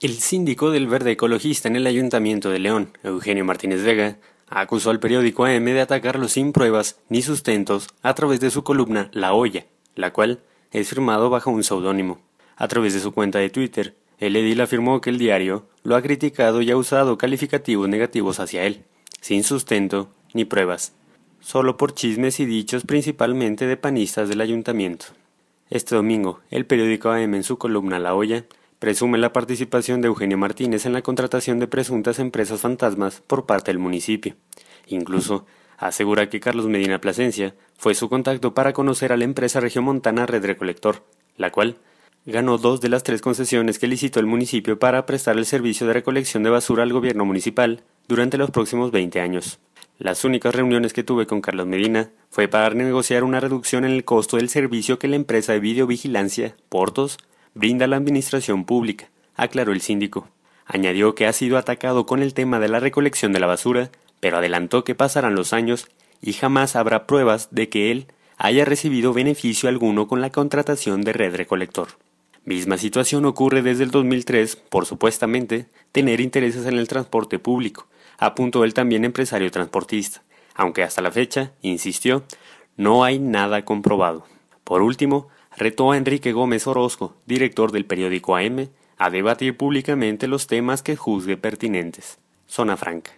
El síndico del Verde Ecologista en el Ayuntamiento de León, Eugenio Martínez Vega, acusó al periódico AM de atacarlo sin pruebas ni sustentos a través de su columna La Olla, la cual es firmado bajo un seudónimo. A través de su cuenta de Twitter, el edil afirmó que el diario lo ha criticado y ha usado calificativos negativos hacia él, sin sustento ni pruebas, solo por chismes y dichos principalmente de panistas del ayuntamiento. Este domingo, el periódico AM en su columna La Olla presume la participación de Eugenio Martínez en la contratación de presuntas empresas fantasmas por parte del municipio. Incluso asegura que Carlos Medina Plasencia fue su contacto para conocer a la empresa regiomontana Red Recolector, la cual ganó dos de las tres concesiones que licitó el municipio para prestar el servicio de recolección de basura al gobierno municipal durante los próximos 20 años. Las únicas reuniones que tuve con Carlos Medina fue para negociar una reducción en el costo del servicio que la empresa de videovigilancia, Portos, brinda la administración pública, aclaró el síndico. Añadió que ha sido atacado con el tema de la recolección de la basura, pero adelantó que pasarán los años y jamás habrá pruebas de que él haya recibido beneficio alguno con la contratación de Red Recolector. Misma situación ocurre desde el 2003 por supuestamente tener intereses en el transporte público, apuntó él también empresario transportista, aunque hasta la fecha, insistió, no hay nada comprobado. Por último, retó a Enrique Gómez Orozco, director del periódico AM, a debatir públicamente los temas que juzgue pertinentes. Zona Franca.